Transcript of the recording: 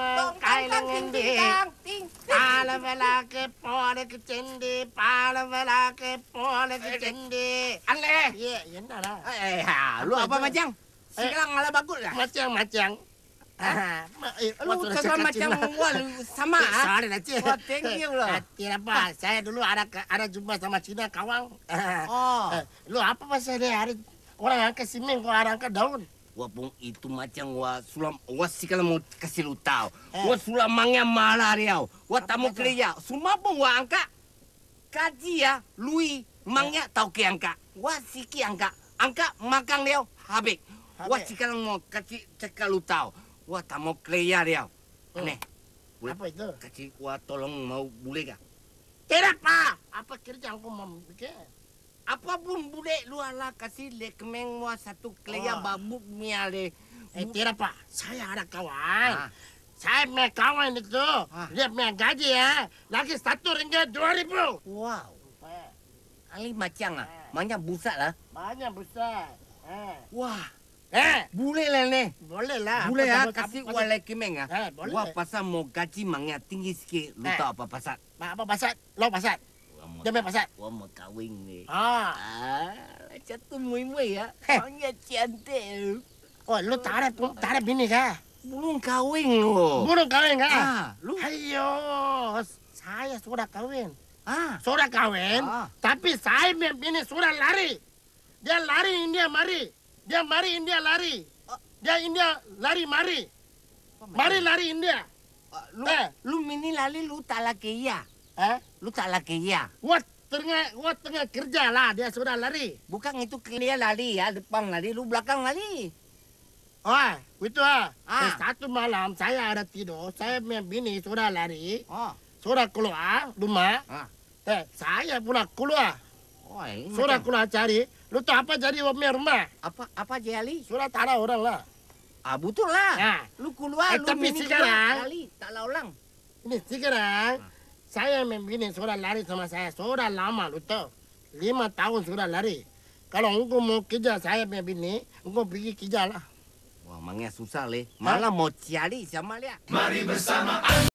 apa macam bagus lah macam macam macam sama loh. apa, saya dulu ada ada jumpa sama Cina kawang. Oh. Lu apa pas hari orang angkat simen, orang angkat daun wapung itu macam wa sulam wa sikala mau kasih lu tahu eh. wa mangnya malah riau wa tamu kerja semua pun wa angka kaji ya lui mangnya eh. tau ke angka wa siki angka angka makan riau habik wa sikala mau kasih cekal lu tahu wa tamu kerja riau eh. aneh boleh apa itu kasih wa tolong mau boleh gak tidak pak apa kerja aku mau bikin apa pun boleh luar lah kasi lekmeng mua satu kelayan oh. Ah. babuk mia le. Eh, tidak pak. Saya ada kawan. Ha. Saya punya kawan itu. Ha. Dia punya ah. gaji ya. Lagi satu ringgit dua ribu. Wow. Eh. Ali macam ah. Eh. Banyak busat lah. Banyak busat. Eh. Wah. Eh, boleh lah ni. Boleh lah. Boleh lah, ya. kasih uang lagi meng ah. Eh, boleh. Wah, pasal mau gaji mangnya tinggi sikit. Lu eh. tahu apa pasal? Apa pasal? Lo pasal? mau Dame pasar. Vamos a cagüingue. Ah. Ah, chato mui mui ya. Hanya eh. cantik. Oh, lu tarik pun tarik bini kah? Belum kawin lu. Oh. Belum kawin kah? Ah, lu. Ayo, saya sudah kawin. Ah. Sudah kawin, ah. tapi saya bini sudah lari. Dia lari India mari. Dia mari India lari. Ah. Dia India lari mari. Mari lari India. Uh, lu, eh. lu mini lali lu talak iya. Eh? Lu tak lagi ya? What? Tengah, what tengah kerja lah dia sudah lari. Bukan itu dia lari ya, depan lari, lu belakang lari. Oh, itu ah. ah. Eh, satu malam saya ada tidur, saya punya bini sudah lari. Oh. Sudah keluar rumah. Ah. Eh, saya pula keluar. Oh, sudah macam... keluar cari. Lu tahu apa jadi punya rumah? Apa apa jali? Sudah taruh orang lah. Ah, betul lah. Nah. Lu keluar, eh, lu tapi sekarang, keluar. tak ulang. Ini sekarang, ah saya membimbing surat lari sama saya surat lama itu lima tahun surat lari. Kalau engkau mau kerja saya membimbing, engkau pergi kerja lah. Wah, mangnya susah leh. Malah mau cari sama dia. Mari bersamaan.